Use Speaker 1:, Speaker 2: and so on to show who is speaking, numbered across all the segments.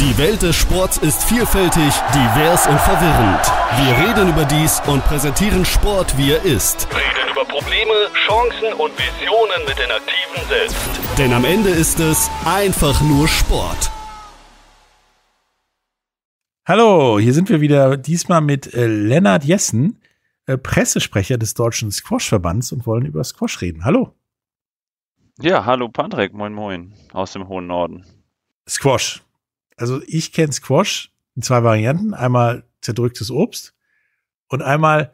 Speaker 1: Die Welt des Sports ist vielfältig, divers und verwirrend. Wir reden über dies und präsentieren Sport, wie er ist. Reden über Probleme, Chancen und Visionen mit den Aktiven selbst. Denn am Ende ist es einfach nur Sport. Hallo, hier sind wir wieder, diesmal mit äh, Lennart Jessen, äh, Pressesprecher des Deutschen Squash-Verbands und wollen über Squash reden. Hallo.
Speaker 2: Ja, hallo Patrick, moin moin aus dem hohen Norden.
Speaker 1: Squash, also ich kenne Squash in zwei Varianten. Einmal zerdrücktes Obst und einmal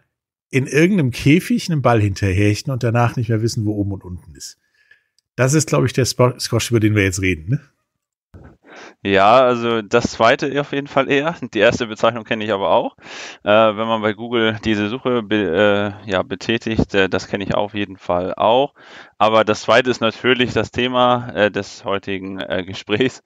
Speaker 1: in irgendeinem Käfig einen Ball hinterherchen und danach nicht mehr wissen, wo oben und unten ist. Das ist, glaube ich, der Squash, über den wir jetzt reden. Ne?
Speaker 2: Ja, also das zweite auf jeden Fall eher. Die erste Bezeichnung kenne ich aber auch. Äh, wenn man bei Google diese Suche be, äh, ja, betätigt, äh, das kenne ich auf jeden Fall auch. Aber das zweite ist natürlich das Thema äh, des heutigen äh, Gesprächs.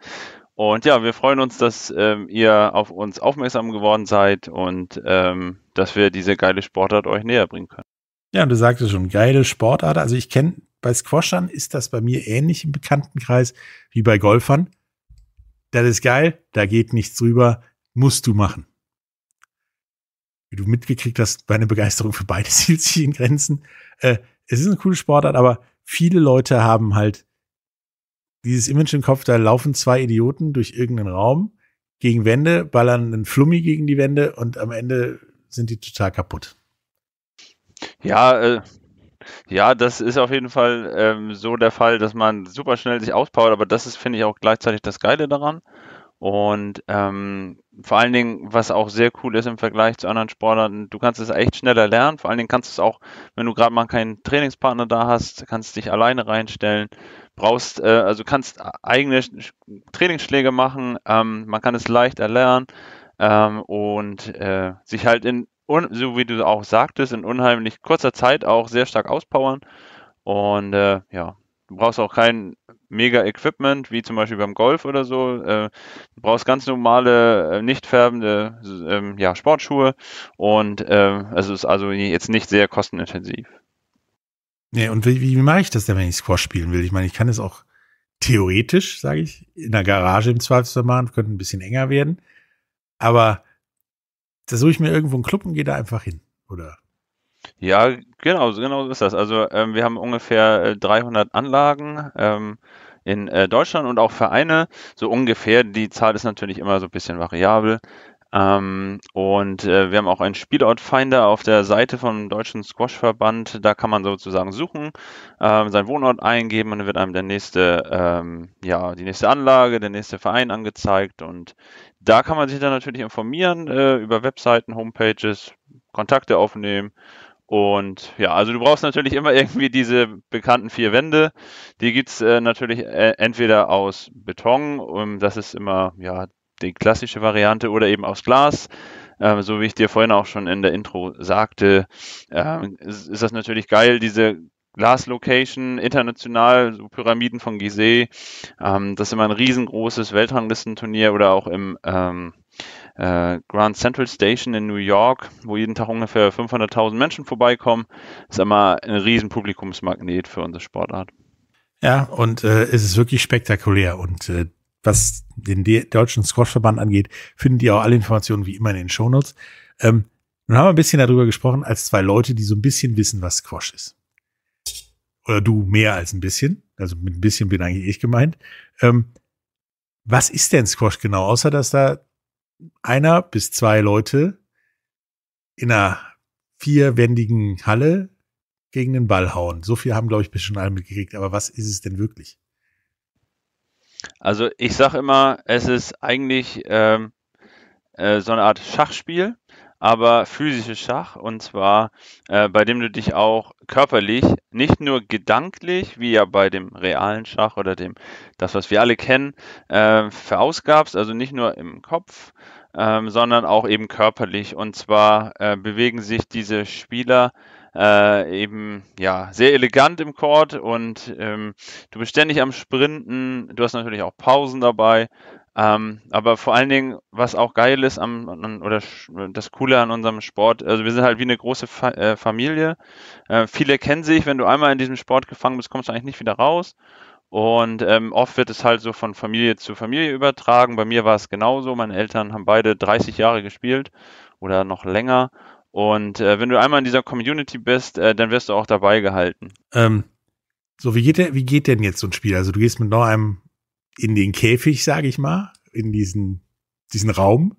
Speaker 2: Und ja, wir freuen uns, dass ähm, ihr auf uns aufmerksam geworden seid und ähm, dass wir diese geile Sportart euch näher bringen können.
Speaker 1: Ja, du sagst es schon, geile Sportart. Also ich kenne, bei Squashern ist das bei mir ähnlich im Bekanntenkreis wie bei Golfern. Das ist geil, da geht nichts drüber, musst du machen. Wie du mitgekriegt hast, meine Begeisterung für beides hielt sich in Grenzen. Äh, es ist eine coole Sportart, aber viele Leute haben halt dieses Image im Kopf, da laufen zwei Idioten durch irgendeinen Raum gegen Wände, ballern einen Flummi gegen die Wände und am Ende sind die total kaputt.
Speaker 2: Ja, äh, ja, das ist auf jeden Fall ähm, so der Fall, dass man super schnell sich auspowert, aber das ist, finde ich, auch gleichzeitig das Geile daran. Und ähm, vor allen Dingen, was auch sehr cool ist im Vergleich zu anderen Sportlern, du kannst es echt schneller lernen. Vor allen Dingen kannst du es auch, wenn du gerade mal keinen Trainingspartner da hast, kannst du dich alleine reinstellen. Brauchst, äh, also kannst eigene Trainingsschläge machen. Ähm, man kann es leicht erlernen ähm, und äh, sich halt in, so wie du auch sagtest, in unheimlich kurzer Zeit auch sehr stark auspowern. Und äh, ja, du brauchst auch keinen mega Equipment, wie zum Beispiel beim Golf oder so. Äh, du brauchst ganz normale, äh, nicht färbende äh, ja, Sportschuhe und äh, es ist also jetzt nicht sehr kostenintensiv.
Speaker 1: Nee, und wie, wie mache ich das denn, wenn ich Squash spielen will? Ich meine, ich kann es auch theoretisch, sage ich, in der Garage im Zweifelsfall machen, könnte ein bisschen enger werden. Aber da suche ich mir irgendwo einen Club und gehe da einfach hin, oder?
Speaker 2: Ja, genau, genau so ist das. Also ähm, wir haben ungefähr 300 äh, Anlagen. Ähm, in äh, Deutschland und auch Vereine, so ungefähr. Die Zahl ist natürlich immer so ein bisschen variabel. Ähm, und äh, wir haben auch einen Spielortfinder auf der Seite vom Deutschen Squash-Verband. Da kann man sozusagen suchen, ähm, seinen Wohnort eingeben und dann wird einem der nächste, ähm, ja, die nächste Anlage, der nächste Verein angezeigt. Und da kann man sich dann natürlich informieren äh, über Webseiten, Homepages, Kontakte aufnehmen und ja, also du brauchst natürlich immer irgendwie diese bekannten vier Wände. Die gibt es äh, natürlich äh, entweder aus Beton, um, ähm, das ist immer ja die klassische Variante, oder eben aus Glas. Ähm, so wie ich dir vorhin auch schon in der Intro sagte, ähm, ist, ist, das natürlich geil, diese Glaslocation international, so Pyramiden von Gizeh. Ähm, das ist immer ein riesengroßes Weltranglistenturnier oder auch im ähm, äh, Grand Central Station in New York, wo jeden Tag ungefähr 500.000 Menschen vorbeikommen, ist immer ein riesen Publikumsmagnet für unsere Sportart.
Speaker 1: Ja, und äh, es ist wirklich spektakulär und äh, was den De deutschen Squash-Verband angeht, finden die auch alle Informationen wie immer in den Shownotes. Ähm, nun haben wir ein bisschen darüber gesprochen, als zwei Leute, die so ein bisschen wissen, was Squash ist. Oder du mehr als ein bisschen. Also mit ein bisschen bin eigentlich ich gemeint. Ähm, was ist denn Squash genau, außer dass da einer bis zwei Leute in einer vierwändigen Halle gegen den Ball hauen. So viel haben, glaube ich, bis schon alle mitgekriegt. Aber was ist es denn wirklich?
Speaker 2: Also ich sage immer, es ist eigentlich ähm, äh, so eine Art Schachspiel aber physische Schach und zwar, äh, bei dem du dich auch körperlich, nicht nur gedanklich, wie ja bei dem realen Schach oder dem, das, was wir alle kennen, äh, verausgabst, also nicht nur im Kopf, ähm, sondern auch eben körperlich. Und zwar äh, bewegen sich diese Spieler äh, eben ja sehr elegant im Court und ähm, du bist ständig am Sprinten. Du hast natürlich auch Pausen dabei, ähm, aber vor allen Dingen, was auch geil ist am, oder das Coole an unserem Sport, also wir sind halt wie eine große Fa äh, Familie. Äh, viele kennen sich, wenn du einmal in diesem Sport gefangen bist, kommst du eigentlich nicht wieder raus. Und ähm, oft wird es halt so von Familie zu Familie übertragen. Bei mir war es genauso. Meine Eltern haben beide 30 Jahre gespielt oder noch länger. Und äh, wenn du einmal in dieser Community bist, äh, dann wirst du auch dabei gehalten.
Speaker 1: Ähm, so, wie geht, der, wie geht denn jetzt so ein Spiel? Also du gehst mit noch einem in den Käfig, sage ich mal, in diesen, diesen Raum.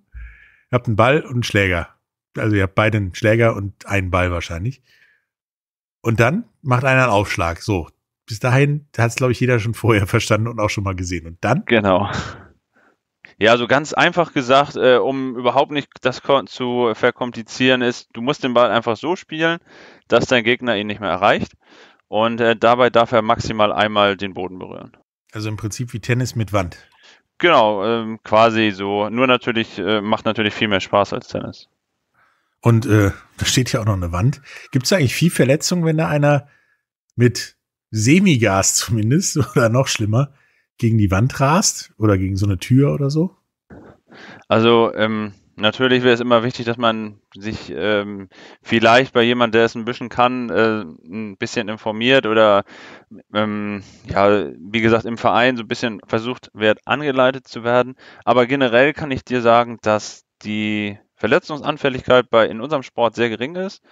Speaker 1: Ihr habt einen Ball und einen Schläger. Also ihr habt beide einen Schläger und einen Ball wahrscheinlich. Und dann macht einer einen Aufschlag. So, bis dahin hat es, glaube ich, jeder schon vorher verstanden und auch schon mal gesehen. Und dann? Genau.
Speaker 2: Ja, so ganz einfach gesagt, äh, um überhaupt nicht das zu verkomplizieren, ist, du musst den Ball einfach so spielen, dass dein Gegner ihn nicht mehr erreicht. Und äh, dabei darf er maximal einmal den Boden berühren.
Speaker 1: Also im Prinzip wie Tennis mit Wand.
Speaker 2: Genau, ähm, quasi so. Nur natürlich, äh, macht natürlich viel mehr Spaß als Tennis.
Speaker 1: Und äh, da steht ja auch noch eine Wand. Gibt es eigentlich viel Verletzung, wenn da einer mit Semigas zumindest oder noch schlimmer gegen die Wand rast oder gegen so eine Tür oder so?
Speaker 2: Also ähm, natürlich wäre es immer wichtig, dass man sich ähm, vielleicht bei jemandem, der es ein bisschen kann, äh, ein bisschen informiert oder ähm, ja, wie gesagt, im Verein so ein bisschen versucht wird, angeleitet zu werden. Aber generell kann ich dir sagen, dass die Verletzungsanfälligkeit bei in unserem Sport sehr gering ist.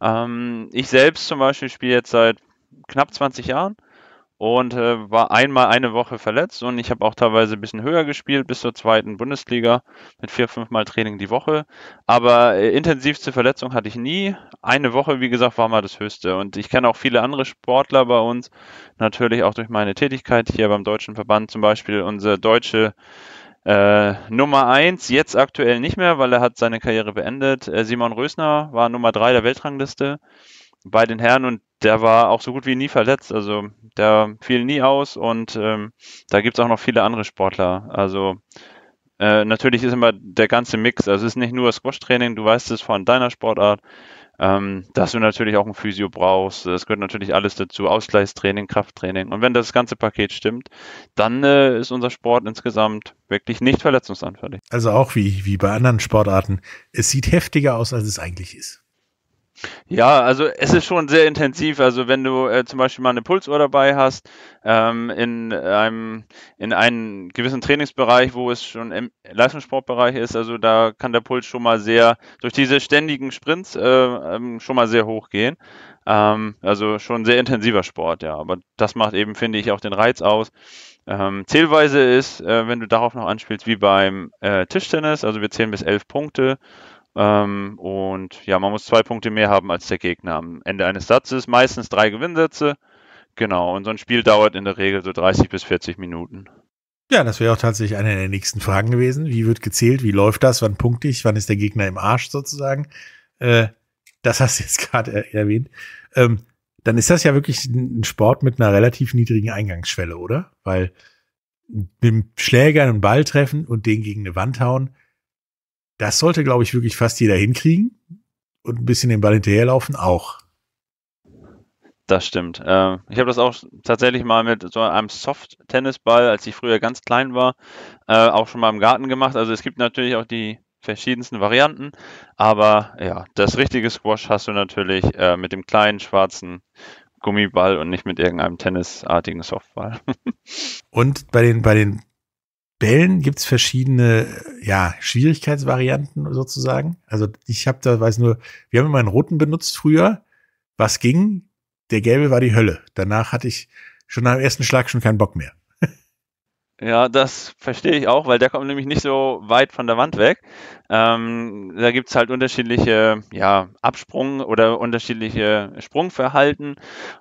Speaker 2: Ähm, ich selbst zum Beispiel spiele jetzt seit knapp 20 Jahren und äh, war einmal eine Woche verletzt und ich habe auch teilweise ein bisschen höher gespielt bis zur zweiten Bundesliga mit vier, fünf Mal Training die Woche. Aber äh, intensivste Verletzung hatte ich nie. Eine Woche, wie gesagt, war mal das Höchste. Und ich kenne auch viele andere Sportler bei uns, natürlich auch durch meine Tätigkeit hier beim Deutschen Verband zum Beispiel, unsere deutsche äh, Nummer 1, jetzt aktuell nicht mehr, weil er hat seine Karriere beendet. Äh, Simon Rösner war Nummer 3 der Weltrangliste bei den Herren und der war auch so gut wie nie verletzt. Also der fiel nie aus und ähm, da gibt es auch noch viele andere Sportler. Also äh, natürlich ist immer der ganze Mix. Also es ist nicht nur Squash-Training, du weißt es von deiner Sportart, ähm, dass du natürlich auch ein Physio brauchst. Es gehört natürlich alles dazu. Ausgleichstraining, Krafttraining. Und wenn das ganze Paket stimmt, dann äh, ist unser Sport insgesamt wirklich nicht
Speaker 1: verletzungsanfällig. Also auch wie, wie bei anderen Sportarten. Es sieht heftiger aus, als es eigentlich ist.
Speaker 2: Ja, also es ist schon sehr intensiv. Also wenn du äh, zum Beispiel mal eine Pulsuhr dabei hast, ähm, in einem in einem gewissen Trainingsbereich, wo es schon im Leistungssportbereich ist, also da kann der Puls schon mal sehr durch diese ständigen Sprints äh, ähm, schon mal sehr hoch gehen. Ähm, also schon sehr intensiver Sport, ja. Aber das macht eben, finde ich, auch den Reiz aus. Ähm, Zählweise ist, äh, wenn du darauf noch anspielst, wie beim äh, Tischtennis, also wir zählen bis elf Punkte. Ähm, und ja, man muss zwei Punkte mehr haben als der Gegner am Ende eines Satzes. Meistens drei Gewinnsätze. Genau, und so ein Spiel dauert in der Regel so 30 bis 40 Minuten.
Speaker 1: Ja, das wäre auch tatsächlich eine der nächsten Fragen gewesen. Wie wird gezählt? Wie läuft das? Wann punkte ich? Wann ist der Gegner im Arsch sozusagen? Äh, das hast du jetzt gerade er erwähnt. Ähm, dann ist das ja wirklich ein Sport mit einer relativ niedrigen Eingangsschwelle, oder? Weil mit dem Schläger einen Ball treffen und den gegen eine Wand hauen, das sollte, glaube ich, wirklich fast jeder hinkriegen. Und ein bisschen den Ball hinterherlaufen auch. Das stimmt.
Speaker 2: Ähm, ich habe das auch tatsächlich mal mit so einem Soft-Tennisball, als ich früher ganz klein war, äh, auch schon mal im Garten gemacht. Also es gibt natürlich auch die verschiedensten Varianten, aber ja, das richtige Squash hast du natürlich äh, mit dem kleinen schwarzen Gummiball und nicht mit irgendeinem
Speaker 1: tennisartigen Softball. und bei den, bei den Bällen gibt es verschiedene ja, Schwierigkeitsvarianten sozusagen. Also ich habe da, weiß nur, wir haben immer einen roten benutzt früher. Was ging? Der gelbe war die Hölle. Danach hatte ich schon am ersten Schlag schon keinen Bock mehr.
Speaker 2: Ja, das verstehe ich auch, weil der kommt nämlich nicht so weit von der Wand weg. Ähm, da gibt es halt unterschiedliche ja, Absprung oder unterschiedliche Sprungverhalten.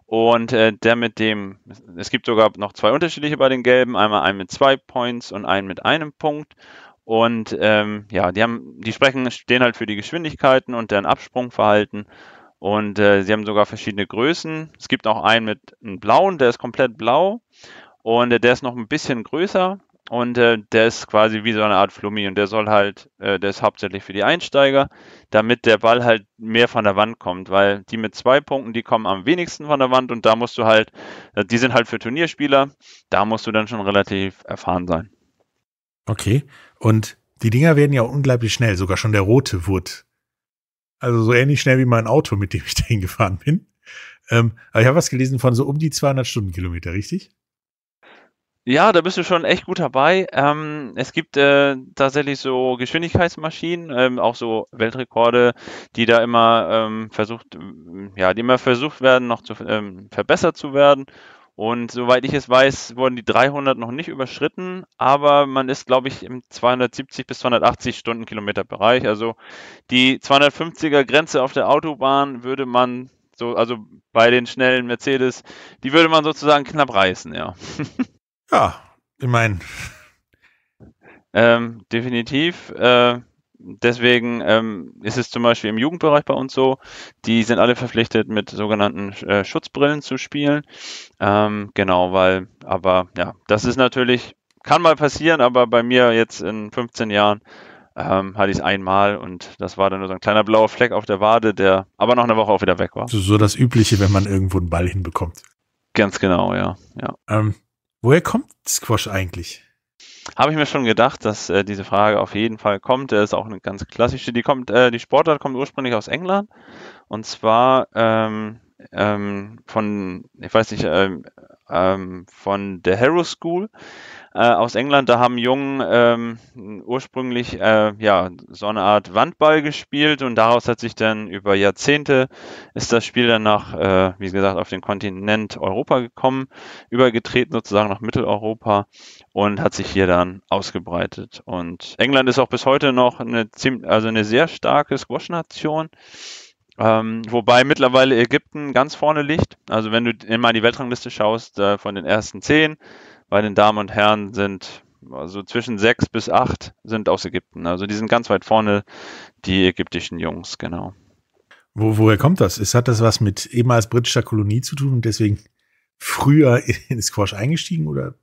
Speaker 2: Und äh, der mit dem, es gibt sogar noch zwei unterschiedliche bei den Gelben, einmal einen mit zwei Points und einen mit einem Punkt. Und ähm, ja, die haben, die sprechen, stehen halt für die Geschwindigkeiten und deren Absprungverhalten. Und äh, sie haben sogar verschiedene Größen. Es gibt auch einen mit einem blauen, der ist komplett blau. Und äh, der ist noch ein bisschen größer und äh, der ist quasi wie so eine Art Flummi und der soll halt, äh, der ist hauptsächlich für die Einsteiger, damit der Ball halt mehr von der Wand kommt, weil die mit zwei Punkten, die kommen am wenigsten von der Wand und da musst du halt, äh, die sind halt für Turnierspieler, da musst du dann schon relativ erfahren sein.
Speaker 1: Okay, und die Dinger werden ja unglaublich schnell, sogar schon der rote wurde. Also so ähnlich schnell wie mein Auto, mit dem ich dahin gefahren bin. Ähm, aber ich habe was gelesen von so um die 200 Stundenkilometer, richtig?
Speaker 2: Ja, da bist du schon echt gut dabei. Ähm, es gibt äh, tatsächlich so Geschwindigkeitsmaschinen, ähm, auch so Weltrekorde, die da immer ähm, versucht, mm, ja, die immer versucht werden, noch zu, ähm, verbessert zu werden. Und soweit ich es weiß, wurden die 300 noch nicht überschritten, aber man ist, glaube ich, im 270 bis 280 Stundenkilometer Bereich. Also die 250er Grenze auf der Autobahn würde man so, also bei den schnellen Mercedes, die würde man sozusagen knapp reißen, ja.
Speaker 1: Ja, ich meine.
Speaker 2: Ähm, definitiv. Äh, deswegen ähm, ist es zum Beispiel im Jugendbereich bei uns so, die sind alle verpflichtet, mit sogenannten äh, Schutzbrillen zu spielen. Ähm, genau, weil, aber ja, das ist natürlich, kann mal passieren, aber bei mir jetzt in 15 Jahren ähm, hatte ich es einmal und das war dann nur so ein kleiner blauer Fleck auf der Wade, der aber nach einer Woche auch wieder weg war. So,
Speaker 1: so das Übliche, wenn man irgendwo einen Ball hinbekommt. Ganz genau, ja. ja. Ähm, Woher kommt Squash eigentlich?
Speaker 2: Habe ich mir schon gedacht, dass äh, diese Frage auf jeden Fall kommt. Das ist auch eine ganz klassische. Die kommt, äh, die Sportart kommt ursprünglich aus England und zwar ähm, ähm, von, ich weiß nicht, ähm, ähm, von der Harrow School äh, aus England. Da haben Jungen ähm, ursprünglich äh, ja, so eine Art Wandball gespielt und daraus hat sich dann über Jahrzehnte ist das Spiel dann nach, äh, wie gesagt, auf den Kontinent Europa gekommen, übergetreten sozusagen nach Mitteleuropa und hat sich hier dann ausgebreitet. Und England ist auch bis heute noch eine, ziemlich, also eine sehr starke Squash-Nation. Ähm, wobei mittlerweile Ägypten ganz vorne liegt. Also wenn du immer in die Weltrangliste schaust, äh, von den ersten zehn bei den Damen und Herren sind also zwischen sechs bis acht sind aus Ägypten. Also die sind ganz weit vorne, die ägyptischen Jungs, genau.
Speaker 1: Wo, woher kommt das? Ist, hat das was mit ehemals britischer Kolonie zu tun und deswegen früher in Squash eingestiegen oder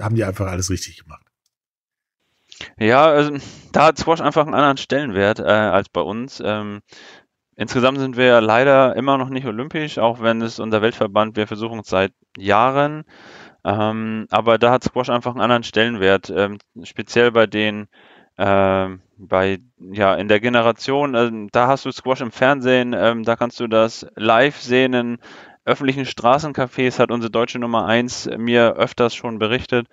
Speaker 1: haben die einfach alles richtig gemacht?
Speaker 2: Ja, also, da hat Squash einfach einen anderen Stellenwert äh, als bei uns. Ähm, Insgesamt sind wir leider immer noch nicht olympisch, auch wenn es unser Weltverband, wir versuchen es seit Jahren. Ähm, aber da hat Squash einfach einen anderen Stellenwert, ähm, speziell bei den ähm, bei ja in der Generation. Äh, da hast du Squash im Fernsehen, ähm, da kannst du das live sehen in öffentlichen Straßencafés. Hat unsere deutsche Nummer 1 mir öfters schon berichtet.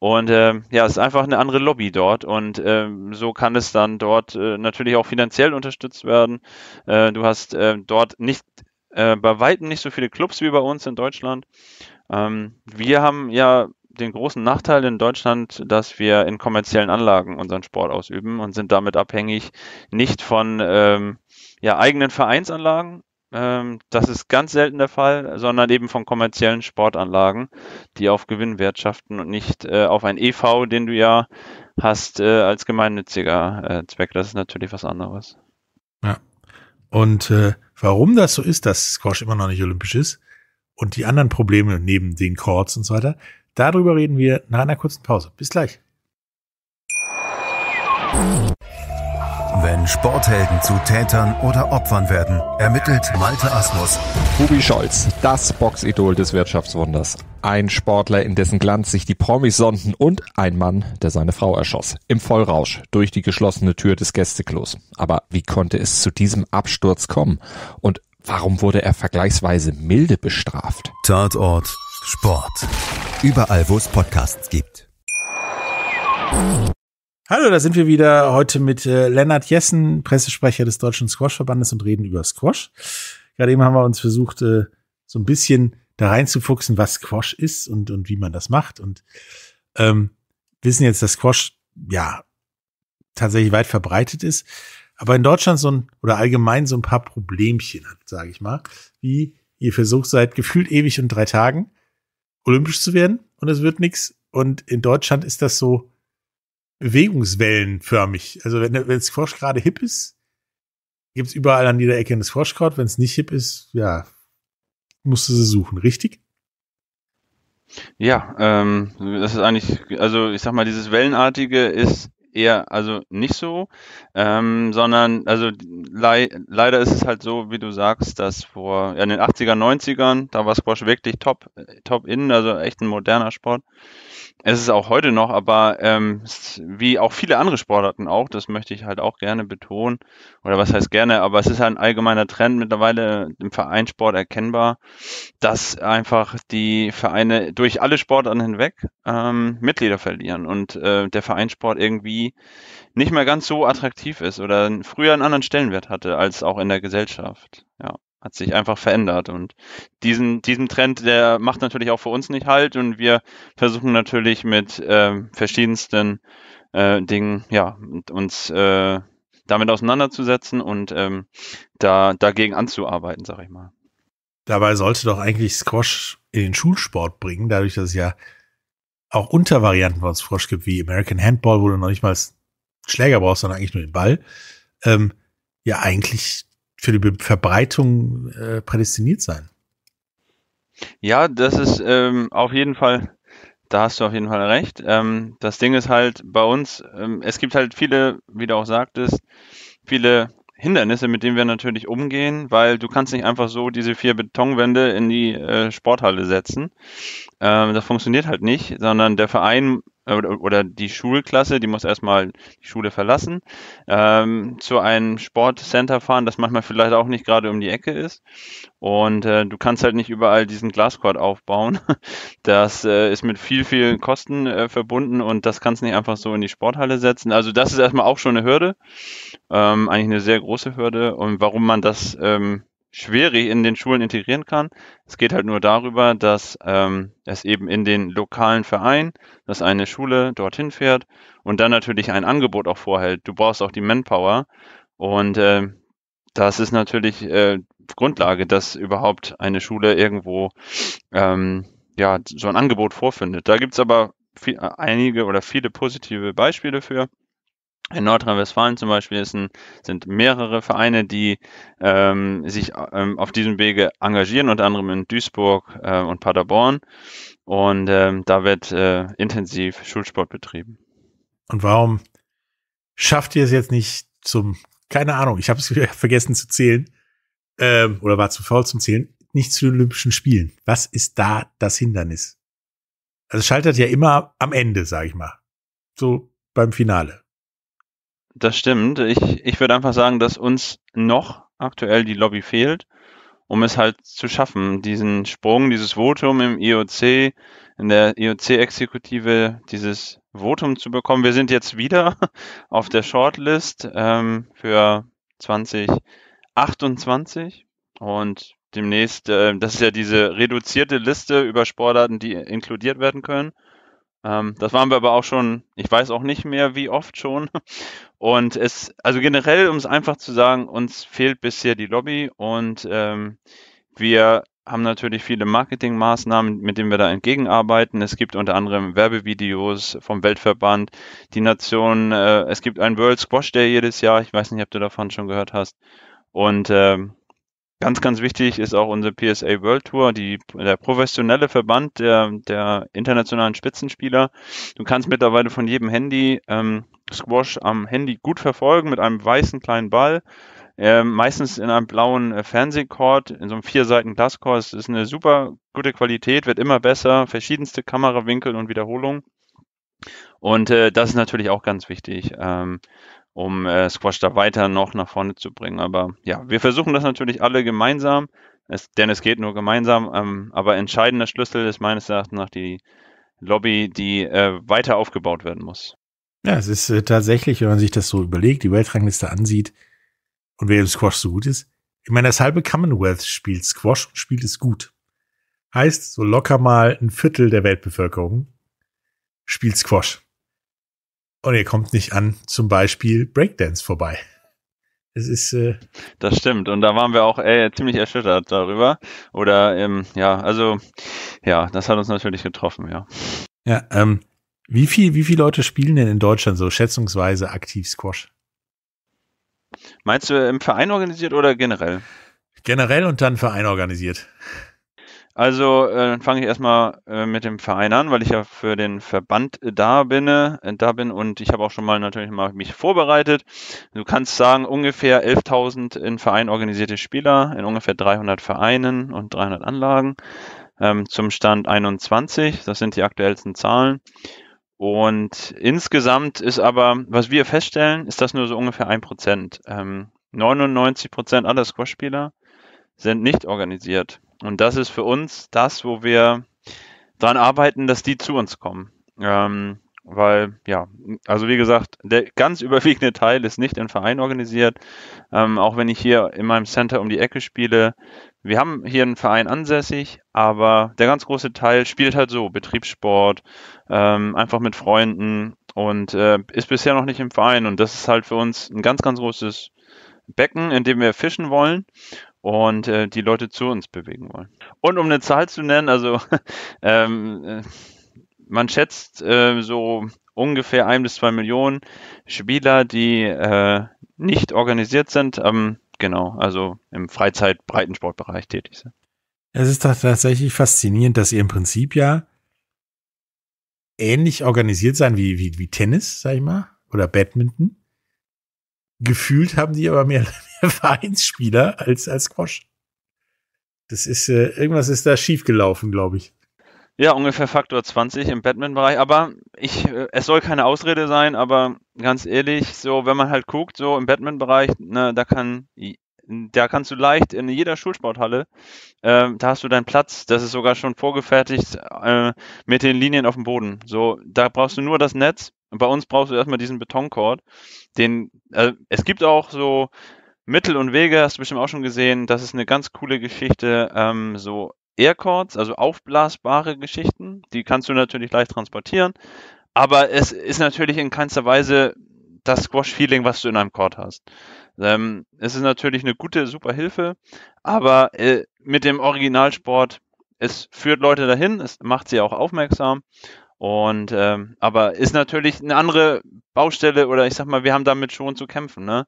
Speaker 2: Und äh, ja, es ist einfach eine andere Lobby dort und äh, so kann es dann dort äh, natürlich auch finanziell unterstützt werden. Äh, du hast äh, dort nicht äh, bei weitem nicht so viele Clubs wie bei uns in Deutschland. Ähm, wir haben ja den großen Nachteil in Deutschland, dass wir in kommerziellen Anlagen unseren Sport ausüben und sind damit abhängig nicht von ähm, ja, eigenen Vereinsanlagen, ähm, das ist ganz selten der Fall, sondern eben von kommerziellen Sportanlagen, die auf Gewinn schaffen und nicht äh, auf ein EV, den du ja hast äh, als gemeinnütziger äh, Zweck. Das ist natürlich was anderes.
Speaker 1: Ja. Und äh, warum das so ist, dass Squash immer noch nicht olympisch ist und die anderen Probleme neben den Courts und so weiter, darüber reden wir nach einer kurzen Pause. Bis gleich. Wenn Sporthelden zu Tätern oder Opfern werden, ermittelt Malte Asmus. Hubi Scholz, das Boxidol des Wirtschaftswunders.
Speaker 2: Ein Sportler, in dessen Glanz sich die Promis sonden und ein Mann, der seine Frau erschoss. Im Vollrausch durch die geschlossene Tür des Gästeklos. Aber wie konnte es zu diesem Absturz kommen? Und warum wurde er vergleichsweise milde bestraft? Tatort Sport.
Speaker 1: Überall, wo es Podcasts gibt. Hallo, da sind wir wieder heute mit äh, Lennart Jessen, Pressesprecher des Deutschen Squash-Verbandes und reden über Squash. Gerade eben haben wir uns versucht, äh, so ein bisschen da reinzufuchsen, was Squash ist und, und wie man das macht. Und ähm, wissen jetzt, dass Squash ja tatsächlich weit verbreitet ist, aber in Deutschland so ein oder allgemein so ein paar Problemchen hat, sage ich mal, wie ihr versucht seid, gefühlt ewig und drei Tagen olympisch zu werden und es wird nichts. Und in Deutschland ist das so bewegungswellenförmig. Also wenn es Frosch gerade hip ist, gibt es überall an jeder Ecke ein Froschkraut. Wenn es nicht hip ist, ja, musst du sie suchen, richtig?
Speaker 2: Ja, ähm, das ist eigentlich, also ich sag mal, dieses Wellenartige ist eher, also nicht so, ähm, sondern, also le leider ist es halt so, wie du sagst, dass vor, ja, in den 80er, 90ern, da war Squash wirklich top, äh, top in, also echt ein moderner Sport. Es ist auch heute noch, aber ähm, wie auch viele andere Sportarten auch, das möchte ich halt auch gerne betonen. Oder was heißt gerne, aber es ist halt ein allgemeiner Trend mittlerweile im Vereinssport erkennbar, dass einfach die Vereine durch alle Sportarten hinweg ähm, Mitglieder verlieren und äh, der Vereinssport irgendwie nicht mehr ganz so attraktiv ist oder früher einen anderen Stellenwert hatte als auch in der Gesellschaft. Ja hat sich einfach verändert. Und diesen, diesen Trend, der macht natürlich auch für uns nicht halt. Und wir versuchen natürlich mit äh, verschiedensten äh, Dingen, ja, uns äh, damit auseinanderzusetzen und ähm, da dagegen
Speaker 1: anzuarbeiten, sag ich mal. Dabei sollte doch eigentlich Squash in den Schulsport bringen, dadurch, dass es ja auch Untervarianten von Squash gibt, wie American Handball, wo du noch nicht mal Schläger brauchst, sondern eigentlich nur den Ball. Ähm, ja, eigentlich für die Verbreitung äh, prädestiniert sein.
Speaker 2: Ja, das ist ähm, auf jeden Fall, da hast du auf jeden Fall recht. Ähm, das Ding ist halt bei uns, ähm, es gibt halt viele, wie du auch sagtest, viele Hindernisse, mit denen wir natürlich umgehen, weil du kannst nicht einfach so diese vier Betonwände in die äh, Sporthalle setzen. Ähm, das funktioniert halt nicht, sondern der Verein äh, oder oder die Schulklasse, die muss erstmal die Schule verlassen, ähm, zu einem Sportcenter fahren, das manchmal vielleicht auch nicht gerade um die Ecke ist. Und äh, du kannst halt nicht überall diesen Glasquad aufbauen. Das äh, ist mit viel, viel Kosten äh, verbunden und das kannst du nicht einfach so in die Sporthalle setzen. Also das ist erstmal auch schon eine Hürde, ähm, eigentlich eine sehr große Hürde. Und warum man das ähm, schwierig in den Schulen integrieren kann. Es geht halt nur darüber, dass ähm, es eben in den lokalen Verein, dass eine Schule dorthin fährt und dann natürlich ein Angebot auch vorhält. Du brauchst auch die Manpower und äh, das ist natürlich äh, Grundlage, dass überhaupt eine Schule irgendwo ähm, ja so ein Angebot vorfindet. Da gibt es aber viel, äh, einige oder viele positive Beispiele für. In Nordrhein-Westfalen zum Beispiel ein, sind mehrere Vereine, die ähm, sich ähm, auf diesem Wege engagieren, unter anderem in Duisburg äh, und Paderborn. Und ähm, da wird äh, intensiv Schulsport betrieben.
Speaker 1: Und warum schafft ihr es jetzt nicht zum, keine Ahnung, ich habe es vergessen zu zählen ähm, oder war zu faul zum Zählen, nicht zu den Olympischen Spielen? Was ist da das Hindernis? Also scheitert ja immer am Ende, sage ich mal. So beim Finale
Speaker 2: das stimmt. Ich, ich würde einfach sagen, dass uns noch aktuell die Lobby fehlt, um es halt zu schaffen, diesen Sprung, dieses Votum im IOC, in der IOC-Exekutive, dieses Votum zu bekommen. Wir sind jetzt wieder auf der Shortlist ähm, für 2028 und demnächst, äh, das ist ja diese reduzierte Liste über Sportarten, die inkludiert werden können. Ähm, das waren wir aber auch schon, ich weiß auch nicht mehr, wie oft schon. Und es, also generell, um es einfach zu sagen, uns fehlt bisher die Lobby und ähm, wir haben natürlich viele Marketingmaßnahmen, mit denen wir da entgegenarbeiten. Es gibt unter anderem Werbevideos vom Weltverband, die Nation, äh, es gibt einen World Squash Day jedes Jahr, ich weiß nicht, ob du davon schon gehört hast. Und ähm, Ganz, ganz wichtig ist auch unsere PSA World Tour, die, der professionelle Verband der, der internationalen Spitzenspieler. Du kannst mittlerweile von jedem Handy ähm, Squash am Handy gut verfolgen mit einem weißen kleinen Ball. Ähm, meistens in einem blauen äh, Fernsehkord, in so einem vier Seiten Glaskord. Es ist eine super gute Qualität, wird immer besser, verschiedenste Kamerawinkel und Wiederholungen. Und äh, das ist natürlich auch ganz wichtig. Ähm, um äh, Squash da weiter noch nach vorne zu bringen. Aber ja, wir versuchen das natürlich alle gemeinsam, es, denn es geht nur gemeinsam. Ähm, aber entscheidender Schlüssel ist meines Erachtens nach die Lobby, die äh, weiter aufgebaut werden muss.
Speaker 1: Ja, es ist äh, tatsächlich, wenn man sich das so überlegt, die Weltrangliste ansieht und wer im Squash so gut ist. Ich meine, das halbe Commonwealth spielt Squash und spielt es gut. Heißt, so locker mal ein Viertel der Weltbevölkerung spielt Squash und ihr kommt nicht an zum Beispiel Breakdance vorbei. Das ist. Äh
Speaker 2: das stimmt. Und da waren wir auch äh, ziemlich erschüttert darüber. Oder ähm, ja, also ja, das hat uns natürlich
Speaker 1: getroffen, ja. Ja, ähm, wie viel, wie viele Leute spielen denn in Deutschland so schätzungsweise aktiv Squash?
Speaker 2: Meinst du im Verein organisiert oder generell?
Speaker 1: Generell und dann Verein organisiert.
Speaker 2: Also äh, dann fange ich erstmal äh, mit dem Verein an, weil ich ja für den Verband äh, da bin, äh, da bin und ich habe auch schon mal natürlich mal mich vorbereitet. Du kannst sagen, ungefähr 11.000 in Verein organisierte Spieler in ungefähr 300 Vereinen und 300 Anlagen ähm, zum Stand 21. Das sind die aktuellsten Zahlen. Und insgesamt ist aber, was wir feststellen, ist das nur so ungefähr ein Prozent. Ähm, 99 Prozent aller Squash-Spieler sind nicht organisiert. Und das ist für uns das, wo wir dran arbeiten, dass die zu uns kommen. Ähm, weil, ja, also wie gesagt, der ganz überwiegende Teil ist nicht im Verein organisiert. Ähm, auch wenn ich hier in meinem Center um die Ecke spiele, wir haben hier einen Verein ansässig, aber der ganz große Teil spielt halt so, Betriebssport, ähm, einfach mit Freunden und äh, ist bisher noch nicht im Verein. Und das ist halt für uns ein ganz, ganz großes Becken, in dem wir fischen wollen und äh, die Leute zu uns bewegen wollen. Und um eine Zahl zu nennen, also ähm, äh, man schätzt äh, so ungefähr ein bis zwei Millionen Spieler, die äh, nicht organisiert sind, ähm, genau, also im Freizeit-Breitensportbereich tätig sind.
Speaker 1: Es ist tatsächlich faszinierend, dass ihr im Prinzip ja ähnlich organisiert sein wie, wie, wie Tennis, sag ich mal, oder Badminton. Gefühlt haben die aber mehr Vereinsspieler als, als Squash. Das ist, äh, irgendwas ist da schiefgelaufen, glaube ich.
Speaker 2: Ja, ungefähr Faktor 20 im Batman-Bereich. Aber ich, äh, es soll keine Ausrede sein, aber ganz ehrlich, so, wenn man halt guckt, so im Batman-Bereich, ne, da kann, da kannst du leicht in jeder Schulsporthalle, äh, da hast du deinen Platz, das ist sogar schon vorgefertigt äh, mit den Linien auf dem Boden. So, da brauchst du nur das Netz, bei uns brauchst du erstmal diesen Betoncord. Den, äh, es gibt auch so Mittel und Wege hast du bestimmt auch schon gesehen. Das ist eine ganz coole Geschichte. Ähm, so Aircords, also aufblasbare Geschichten, die kannst du natürlich leicht transportieren. Aber es ist natürlich in keinster Weise das Squash-Feeling, was du in einem Court hast. Ähm, es ist natürlich eine gute, super Hilfe, aber äh, mit dem Originalsport, es führt Leute dahin, es macht sie auch aufmerksam. Und ähm, aber ist natürlich eine andere Baustelle oder ich sag mal, wir haben damit schon zu kämpfen. Ne?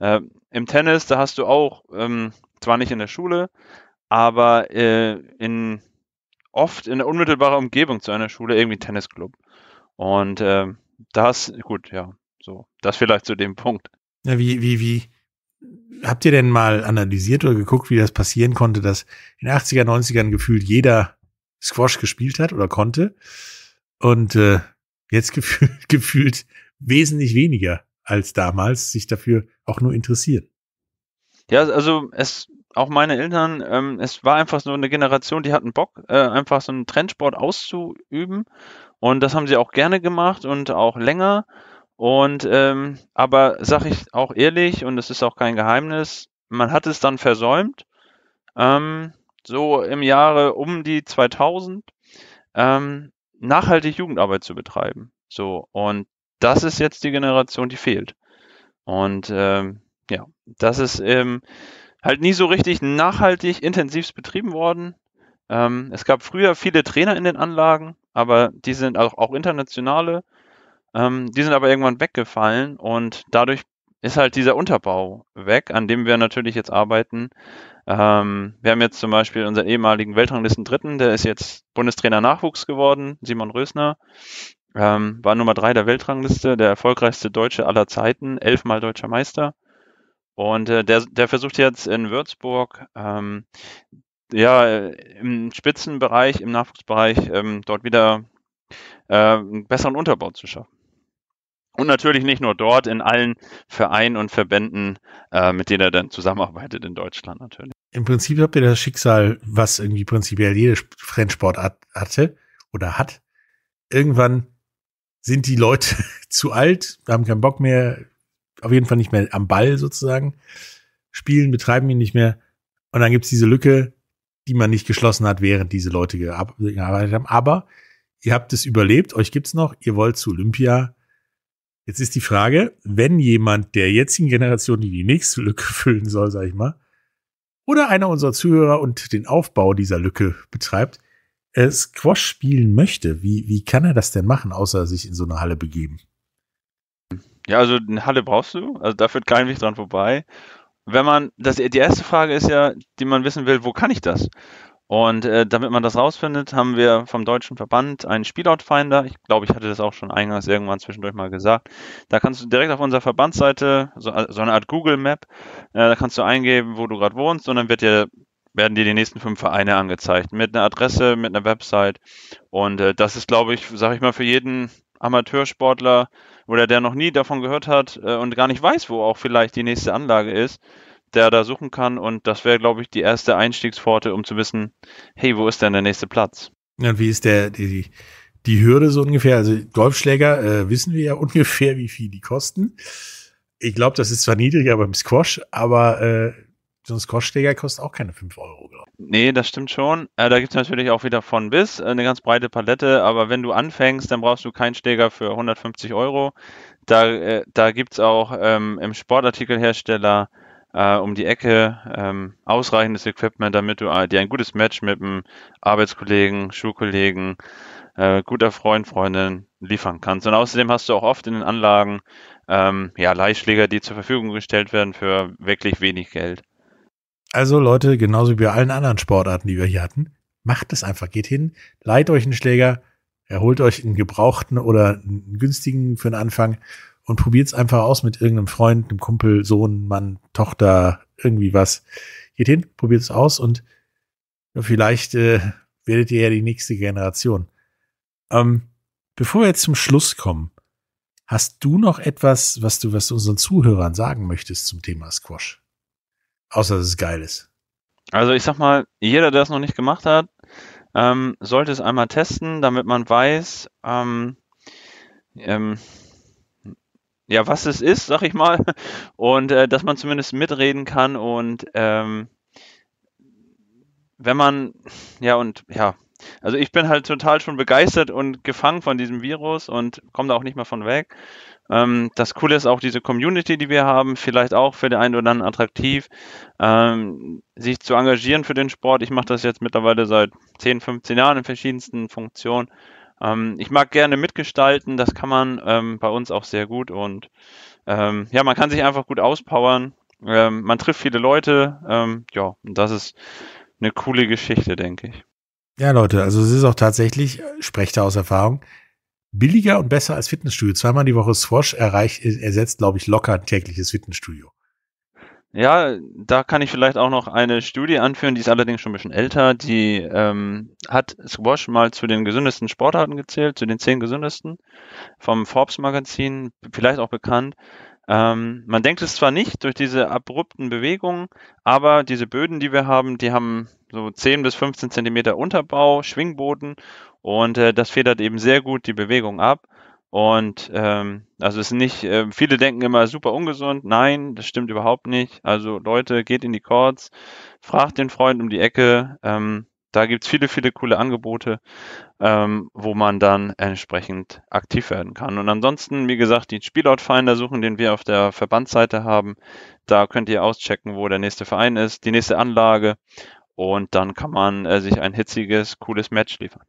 Speaker 2: Äh, Im Tennis, da hast du auch, ähm, zwar nicht in der Schule, aber äh, in oft in unmittelbarer Umgebung zu einer Schule irgendwie Tennisclub. Und äh, das, gut, ja, so, das vielleicht zu dem Punkt.
Speaker 1: Ja, wie, wie, wie, habt ihr denn mal analysiert oder geguckt, wie das passieren konnte, dass in den 80er, 90ern gefühlt jeder Squash gespielt hat oder konnte und äh, jetzt gefühlt, gefühlt wesentlich weniger? als damals sich dafür auch nur interessieren.
Speaker 2: Ja, also es, auch meine Eltern, ähm, es war einfach so eine Generation, die hatten Bock, äh, einfach so einen Trendsport auszuüben. Und das haben sie auch gerne gemacht und auch länger. Und ähm, aber sag ich auch ehrlich, und es ist auch kein Geheimnis, man hat es dann versäumt. Ähm, so im Jahre um die 2000 ähm, nachhaltig Jugendarbeit zu betreiben. So und das ist jetzt die Generation, die fehlt. Und ähm, ja, das ist ähm, halt nie so richtig nachhaltig intensiv betrieben worden. Ähm, es gab früher viele Trainer in den Anlagen, aber die sind auch, auch internationale. Ähm, die sind aber irgendwann weggefallen und dadurch ist halt dieser Unterbau weg, an dem wir natürlich jetzt arbeiten. Ähm, wir haben jetzt zum Beispiel unseren ehemaligen Weltranglisten Dritten, der ist jetzt Bundestrainer Nachwuchs geworden, Simon Rösner. Ähm, war Nummer drei der Weltrangliste, der erfolgreichste Deutsche aller Zeiten, elfmal deutscher Meister. Und äh, der, der versucht jetzt in Würzburg ähm, ja, im Spitzenbereich, im Nachwuchsbereich ähm, dort wieder äh, einen besseren Unterbau zu schaffen. Und natürlich nicht nur dort, in allen Vereinen und Verbänden, äh, mit denen er dann zusammenarbeitet in Deutschland natürlich.
Speaker 1: Im Prinzip habt ihr das Schicksal, was irgendwie prinzipiell jede Fremdsport hatte oder hat. Irgendwann sind die Leute zu alt, haben keinen Bock mehr, auf jeden Fall nicht mehr am Ball sozusagen, spielen, betreiben ihn nicht mehr. Und dann gibt's diese Lücke, die man nicht geschlossen hat, während diese Leute gearbeitet haben. Aber ihr habt es überlebt, euch gibt's noch, ihr wollt zu Olympia. Jetzt ist die Frage, wenn jemand der jetzigen Generation, die die nächste Lücke füllen soll, sag ich mal, oder einer unserer Zuhörer und den Aufbau dieser Lücke betreibt, äh, Squash spielen möchte, wie, wie kann er das denn machen, außer sich in so eine Halle begeben?
Speaker 2: Ja, also eine Halle brauchst du, also da führt kein Weg dran vorbei. Wenn man, das, die erste Frage ist ja, die man wissen will, wo kann ich das? Und äh, damit man das rausfindet, haben wir vom Deutschen Verband einen Spieloutfinder. Ich glaube, ich hatte das auch schon eingangs irgendwann zwischendurch mal gesagt. Da kannst du direkt auf unserer Verbandsseite, so, so eine Art Google Map, äh, da kannst du eingeben, wo du gerade wohnst und dann wird dir werden dir die nächsten fünf Vereine angezeigt. Mit einer Adresse, mit einer Website. Und äh, das ist, glaube ich, sage ich mal, für jeden Amateursportler oder der noch nie davon gehört hat äh, und gar nicht weiß, wo auch vielleicht die nächste Anlage ist, der da suchen kann. Und das wäre, glaube ich, die erste Einstiegspforte, um zu wissen, hey, wo ist denn der nächste Platz?
Speaker 1: Und wie ist der, die, die Hürde so ungefähr? Also Golfschläger äh, wissen wir ja ungefähr, wie viel die kosten. Ich glaube, das ist zwar niedriger beim Squash, aber äh, so ein Squash-Schläger kostet auch keine 5 Euro,
Speaker 2: glaube ich. Nee, das stimmt schon. Äh, da gibt es natürlich auch wieder von bis äh, eine ganz breite Palette, aber wenn du anfängst, dann brauchst du keinen Schläger für 150 Euro. Da, äh, da gibt es auch ähm, im Sportartikelhersteller äh, um die Ecke ähm, ausreichendes Equipment, damit du äh, dir ein gutes Match mit einem Arbeitskollegen, Schulkollegen, guter Freund, Freundin liefern kannst. Und außerdem hast du auch oft in den Anlagen ähm, ja, Leihschläger, die zur Verfügung gestellt werden für wirklich wenig Geld.
Speaker 1: Also Leute, genauso wie bei allen anderen Sportarten, die wir hier hatten, macht es einfach. Geht hin, leiht euch einen Schläger, erholt euch einen gebrauchten oder einen günstigen für den Anfang und probiert es einfach aus mit irgendeinem Freund, einem Kumpel, Sohn, Mann, Tochter, irgendwie was. Geht hin, probiert es aus und vielleicht äh, werdet ihr ja die nächste Generation. Ähm, bevor wir jetzt zum Schluss kommen, hast du noch etwas, was du, was du unseren Zuhörern sagen möchtest zum Thema Squash? Außer, dass es geil ist.
Speaker 2: Also ich sag mal, jeder, der es noch nicht gemacht hat, ähm, sollte es einmal testen, damit man weiß, ähm, ähm, ja, was es ist, sag ich mal, und äh, dass man zumindest mitreden kann und ähm, wenn man, ja und ja, also ich bin halt total schon begeistert und gefangen von diesem Virus und komme da auch nicht mehr von weg. Ähm, das Coole ist auch diese Community, die wir haben, vielleicht auch für den einen oder anderen attraktiv, ähm, sich zu engagieren für den Sport. Ich mache das jetzt mittlerweile seit 10, 15 Jahren in verschiedensten Funktionen. Ähm, ich mag gerne mitgestalten, das kann man ähm, bei uns auch sehr gut und ähm, ja, man kann sich einfach gut auspowern. Ähm, man trifft viele Leute, ja, und das ist eine coole Geschichte, denke ich.
Speaker 1: Ja, Leute, also es ist auch tatsächlich, sprecht da aus Erfahrung, billiger und besser als Fitnessstudio. Zweimal die Woche Swash erreicht, ersetzt, glaube ich, locker ein tägliches Fitnessstudio.
Speaker 2: Ja, da kann ich vielleicht auch noch eine Studie anführen, die ist allerdings schon ein bisschen älter. Die ähm, hat Squash mal zu den gesündesten Sportarten gezählt, zu den zehn gesündesten vom Forbes-Magazin, vielleicht auch bekannt. Ähm, man denkt es zwar nicht durch diese abrupten Bewegungen, aber diese Böden, die wir haben, die haben so 10 bis 15 Zentimeter Unterbau, Schwingboden und äh, das federt eben sehr gut die Bewegung ab. Und ähm, also es ist nicht, äh, viele denken immer super ungesund. Nein, das stimmt überhaupt nicht. Also Leute, geht in die Chords, fragt den Freund um die Ecke. Ähm, da gibt es viele, viele coole Angebote, ähm, wo man dann entsprechend aktiv werden kann. Und ansonsten, wie gesagt, den Spielortfinder suchen, den wir auf der Verbandsseite haben. Da könnt ihr auschecken, wo der nächste Verein ist, die nächste Anlage. Und dann kann man äh, sich ein hitziges, cooles Match liefern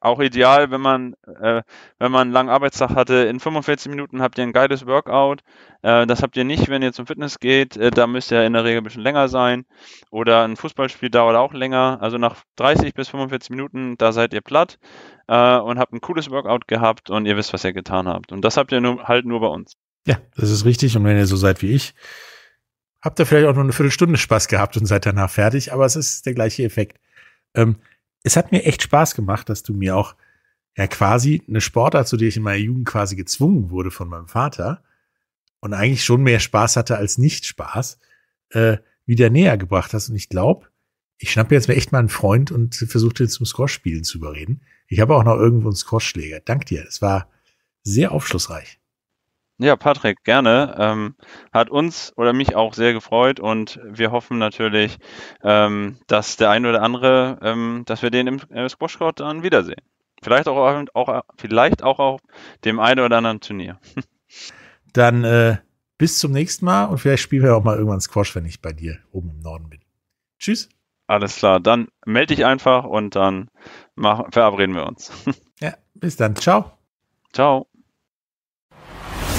Speaker 2: auch ideal, wenn man, äh, wenn man einen langen Arbeitstag hatte. In 45 Minuten habt ihr ein geiles Workout. Äh, das habt ihr nicht, wenn ihr zum Fitness geht. Äh, da müsst ihr in der Regel ein bisschen länger sein. Oder ein Fußballspiel dauert auch länger. Also nach 30 bis 45 Minuten, da seid ihr platt äh, und habt ein cooles Workout gehabt und ihr wisst, was ihr getan habt. Und das habt ihr nur, halt nur bei uns.
Speaker 1: Ja, das ist richtig. Und wenn ihr so seid wie ich, habt ihr vielleicht auch nur eine Viertelstunde Spaß gehabt und seid danach fertig. Aber es ist der gleiche Effekt. Ähm, es hat mir echt Spaß gemacht, dass du mir auch ja quasi eine Sportart, zu der ich in meiner Jugend quasi gezwungen wurde von meinem Vater und eigentlich schon mehr Spaß hatte als nicht Spaß, äh, wieder näher gebracht hast. Und ich glaube, ich schnappe jetzt mir echt mal einen Freund und versuche den zum Squash-Spielen zu überreden. Ich habe auch noch irgendwo einen Squash-Schläger. Dank dir. Es war sehr aufschlussreich.
Speaker 2: Ja, Patrick, gerne. Ähm, hat uns oder mich auch sehr gefreut und wir hoffen natürlich, ähm, dass der ein oder andere, ähm, dass wir den im, im äh, Squash Court dann wiedersehen. Vielleicht auch, auf, auch, vielleicht auch auf dem einen oder anderen Turnier.
Speaker 1: Dann äh, bis zum nächsten Mal und vielleicht spielen wir auch mal irgendwann Squash, wenn ich bei dir oben im Norden bin.
Speaker 2: Tschüss. Alles klar, dann melde dich einfach und dann mach, verabreden wir uns.
Speaker 1: ja, bis dann. Ciao. Ciao.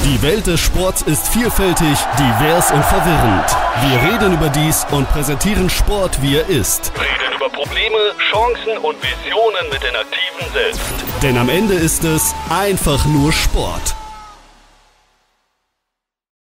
Speaker 1: Die Welt des Sports ist vielfältig, divers und verwirrend. Wir reden über dies und präsentieren Sport, wie er ist. Reden über Probleme, Chancen und Visionen mit den Aktiven selbst. Denn am Ende ist es einfach nur Sport.